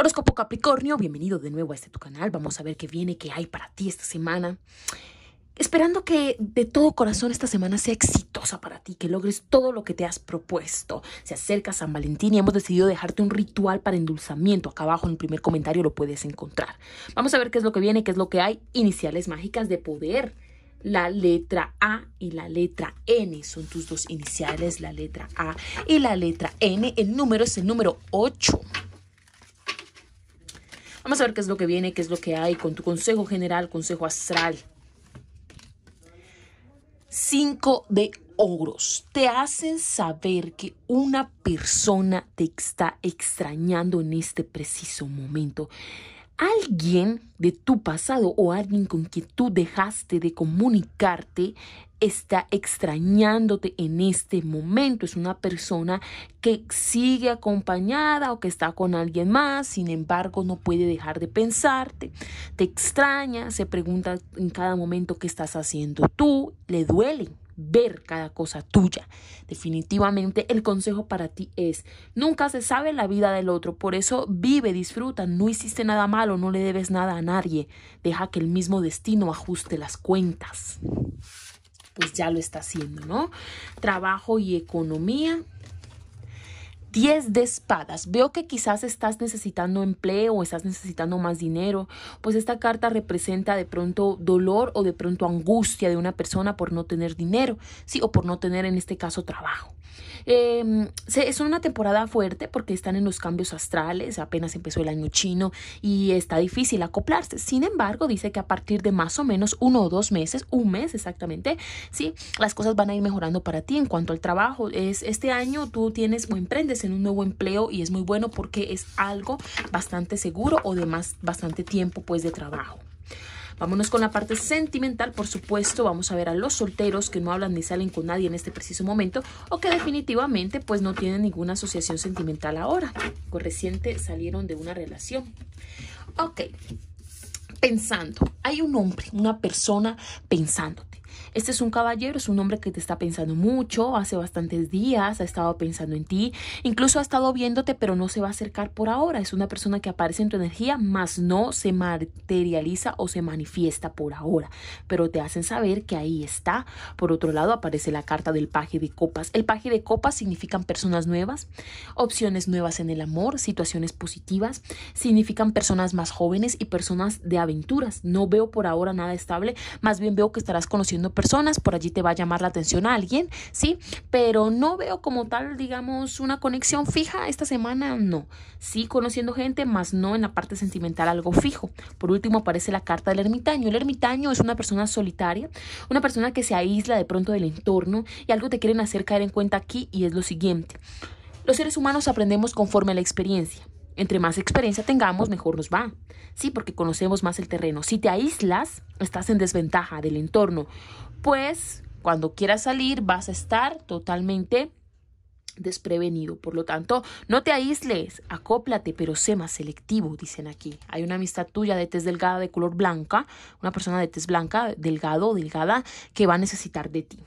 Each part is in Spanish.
Horóscopo Capricornio, bienvenido de nuevo a este tu canal. Vamos a ver qué viene, qué hay para ti esta semana. Esperando que de todo corazón esta semana sea exitosa para ti, que logres todo lo que te has propuesto. Se acerca San Valentín y hemos decidido dejarte un ritual para endulzamiento. Acá abajo en el primer comentario lo puedes encontrar. Vamos a ver qué es lo que viene, qué es lo que hay. Iniciales mágicas de poder. La letra A y la letra N son tus dos iniciales, la letra A y la letra N. El número es el número 8. Vamos a ver qué es lo que viene, qué es lo que hay con tu consejo general, consejo astral. Cinco de Oros te hacen saber que una persona te está extrañando en este preciso momento. Alguien de tu pasado o alguien con quien tú dejaste de comunicarte está extrañándote en este momento. Es una persona que sigue acompañada o que está con alguien más, sin embargo no puede dejar de pensarte, te extraña, se pregunta en cada momento qué estás haciendo tú, le duele ver cada cosa tuya. Definitivamente el consejo para ti es, nunca se sabe la vida del otro, por eso vive, disfruta, no hiciste nada malo, no le debes nada a nadie, deja que el mismo destino ajuste las cuentas pues ya lo está haciendo, ¿no? Trabajo y economía. 10 de espadas. Veo que quizás estás necesitando empleo o estás necesitando más dinero, pues esta carta representa de pronto dolor o de pronto angustia de una persona por no tener dinero, sí, o por no tener en este caso trabajo es em, una temporada fuerte porque están en los cambios astrales, apenas empezó el año chino y está difícil acoplarse. Sin embargo, dice que a partir de más o menos uno o dos meses, un mes exactamente, sí, las cosas van a ir mejorando para ti en cuanto al trabajo. Es este año tú tienes o emprendes en un nuevo empleo y es muy bueno porque es algo bastante seguro o de más bastante tiempo pues de trabajo. Vámonos con la parte sentimental, por supuesto, vamos a ver a los solteros que no hablan ni salen con nadie en este preciso momento o que definitivamente pues no tienen ninguna asociación sentimental ahora, o pues, reciente salieron de una relación. Ok, pensando, hay un hombre, una persona pensándote este es un caballero, es un hombre que te está pensando mucho, hace bastantes días ha estado pensando en ti, incluso ha estado viéndote, pero no se va a acercar por ahora. Es una persona que aparece en tu energía, mas no se materializa o se manifiesta por ahora, pero te hacen saber que ahí está. Por otro lado, aparece la carta del paje de copas. El paje de copas significan personas nuevas, opciones nuevas en el amor, situaciones positivas, significan personas más jóvenes y personas de aventuras. No veo por ahora nada estable, más bien veo que estarás conociendo personas, por allí te va a llamar la atención a alguien, ¿sí? Pero no veo como tal, digamos, una conexión fija esta semana, no. Sí conociendo gente, más no en la parte sentimental algo fijo. Por último aparece la carta del ermitaño. El ermitaño es una persona solitaria, una persona que se aísla de pronto del entorno y algo te quieren hacer caer en cuenta aquí y es lo siguiente. Los seres humanos aprendemos conforme a la experiencia. Entre más experiencia tengamos, mejor nos va. Sí, porque conocemos más el terreno. Si te aíslas, estás en desventaja del entorno. Pues cuando quieras salir, vas a estar totalmente desprevenido. Por lo tanto, no te aísles, acóplate, pero sé más selectivo, dicen aquí. Hay una amistad tuya de tez delgada de color blanca, una persona de tez blanca, delgado, delgada, que va a necesitar de ti.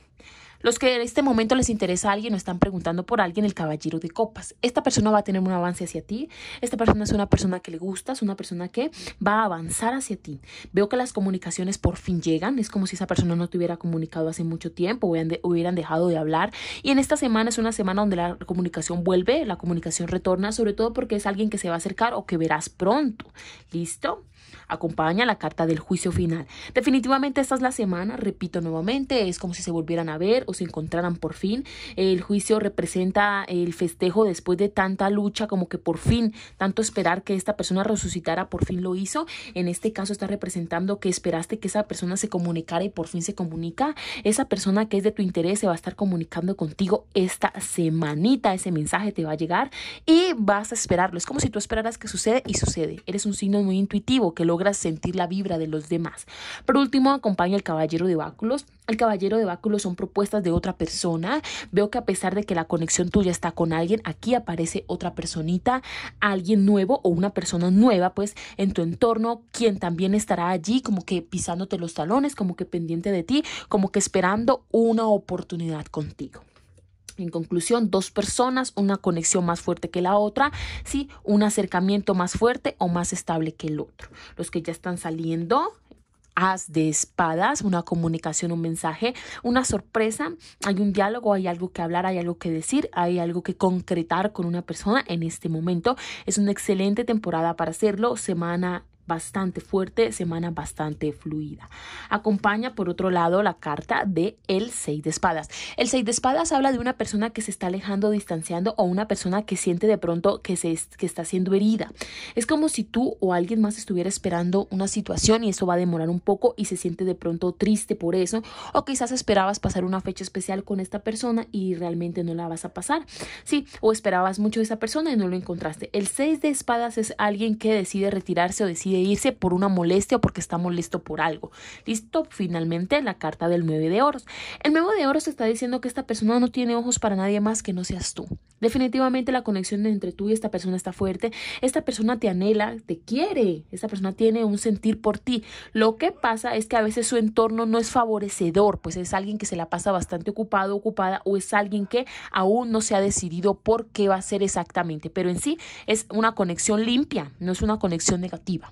Los que en este momento les interesa a alguien o están preguntando por alguien, el caballero de copas. Esta persona va a tener un avance hacia ti. Esta persona es una persona que le gusta... Es una persona que va a avanzar hacia ti. Veo que las comunicaciones por fin llegan. Es como si esa persona no te hubiera comunicado hace mucho tiempo, hubieran dejado de hablar. Y en esta semana es una semana donde la comunicación vuelve, la comunicación retorna, sobre todo porque es alguien que se va a acercar o que verás pronto. ¿Listo? Acompaña la carta del juicio final. Definitivamente esta es la semana, repito nuevamente, es como si se volvieran a ver pues, se encontraran por fin. El juicio representa el festejo después de tanta lucha como que por fin, tanto esperar que esta persona resucitara, por fin lo hizo. En este caso está representando que esperaste que esa persona se comunicara y por fin se comunica. Esa persona que es de tu interés se va a estar comunicando contigo esta semanita. Ese mensaje te va a llegar y vas a esperarlo. Es como si tú esperaras que sucede y sucede. Eres un signo muy intuitivo que logras sentir la vibra de los demás. Por último, acompaña el caballero de báculos. El caballero de báculos son propuestas de otra persona. Veo que a pesar de que la conexión tuya está con alguien, aquí aparece otra personita, alguien nuevo o una persona nueva, pues en tu entorno, quien también estará allí como que pisándote los talones, como que pendiente de ti, como que esperando una oportunidad contigo. En conclusión, dos personas, una conexión más fuerte que la otra, sí, un acercamiento más fuerte o más estable que el otro. Los que ya están saliendo, haz de espadas, una comunicación, un mensaje, una sorpresa, hay un diálogo, hay algo que hablar, hay algo que decir, hay algo que concretar con una persona en este momento. Es una excelente temporada para hacerlo, semana bastante fuerte, semana bastante fluida. Acompaña, por otro lado, la carta de el 6 de espadas. El 6 de espadas habla de una persona que se está alejando, distanciando o una persona que siente de pronto que, se, que está siendo herida. Es como si tú o alguien más estuviera esperando una situación y eso va a demorar un poco y se siente de pronto triste por eso o quizás esperabas pasar una fecha especial con esta persona y realmente no la vas a pasar. Sí, o esperabas mucho de esa persona y no lo encontraste. El 6 de espadas es alguien que decide retirarse o decide irse por una molestia o porque está molesto por algo. Listo, finalmente la carta del 9 de oros. El 9 de oros está diciendo que esta persona no tiene ojos para nadie más que no seas tú. Definitivamente la conexión entre tú y esta persona está fuerte. Esta persona te anhela, te quiere. Esta persona tiene un sentir por ti. Lo que pasa es que a veces su entorno no es favorecedor, pues es alguien que se la pasa bastante ocupado, ocupada o es alguien que aún no se ha decidido por qué va a ser exactamente. Pero en sí es una conexión limpia, no es una conexión negativa.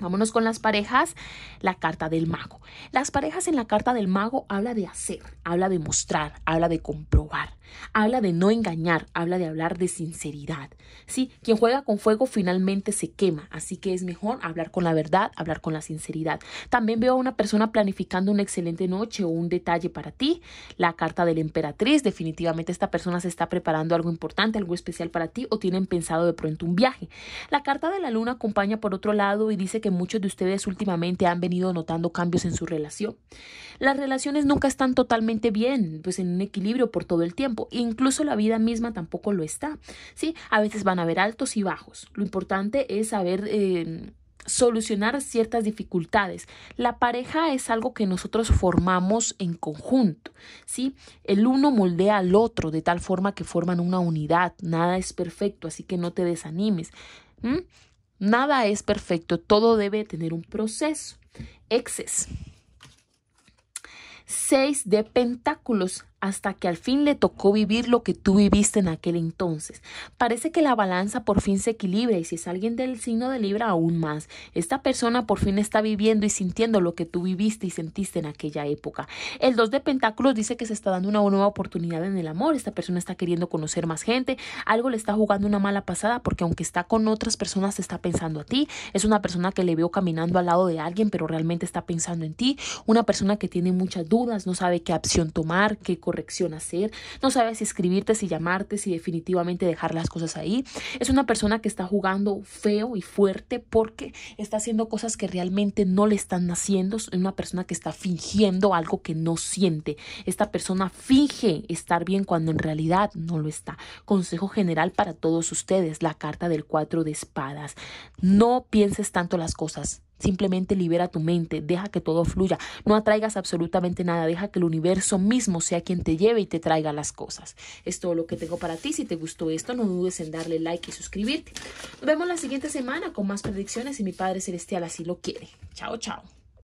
Vámonos con las parejas, la carta del mago. Las parejas en la carta del mago habla de hacer, habla de mostrar, habla de comprobar, habla de no engañar, habla de hablar de sinceridad. ¿sí? Quien juega con fuego finalmente se quema, así que es mejor hablar con la verdad, hablar con la sinceridad. También veo a una persona planificando una excelente noche o un detalle para ti. La carta de la emperatriz, definitivamente esta persona se está preparando algo importante, algo especial para ti o tienen pensado de pronto un viaje. La carta de la luna acompaña por otro lado y dice que muchos de ustedes últimamente han venido notando cambios en su relación. Las relaciones nunca están totalmente bien, pues en un equilibrio por todo el tiempo, e incluso la vida misma tampoco lo está. ¿sí? A veces van a haber altos y bajos. Lo importante es saber... Em, solucionar ciertas dificultades. La pareja es algo que nosotros formamos en conjunto, ¿sí? El uno moldea al otro de tal forma que forman una unidad, nada es perfecto, así que no te desanimes. Nada es perfecto, todo debe tener un proceso. Exes. Seis de pentáculos hasta que al fin le tocó vivir lo que tú viviste en aquel entonces. Parece que la balanza por fin se equilibra y si es alguien del signo de Libra aún más. Esta persona por fin está viviendo y sintiendo lo que tú viviste y sentiste en aquella época. El 2 de Pentáculos dice que se está dando una nueva oportunidad en el amor. Esta persona está queriendo conocer más gente. Algo le está jugando una mala pasada porque aunque está con otras personas está pensando a ti. Es una persona que le veo caminando al lado de alguien pero realmente está pensando en ti. Una persona que tiene muchas dudas, no sabe qué opción tomar, qué corrección hacer, no sabes si escribirte, si llamarte, si definitivamente dejar las cosas ahí. Es una persona que está jugando feo y fuerte porque está haciendo cosas que realmente no le están haciendo. Es una persona que está fingiendo algo que no siente. Esta persona finge estar bien cuando en realidad no lo está. Consejo general para todos ustedes, la carta del cuatro de espadas. No pienses tanto las cosas, Simplemente libera tu mente, deja que todo fluya, no atraigas absolutamente nada, deja que el universo mismo sea quien te lleve y te traiga las cosas. Es todo lo que tengo para ti. Si te gustó esto, no dudes en darle like y suscribirte. Nos vemos la siguiente semana con más predicciones y mi Padre Celestial así lo quiere. Chao, chao.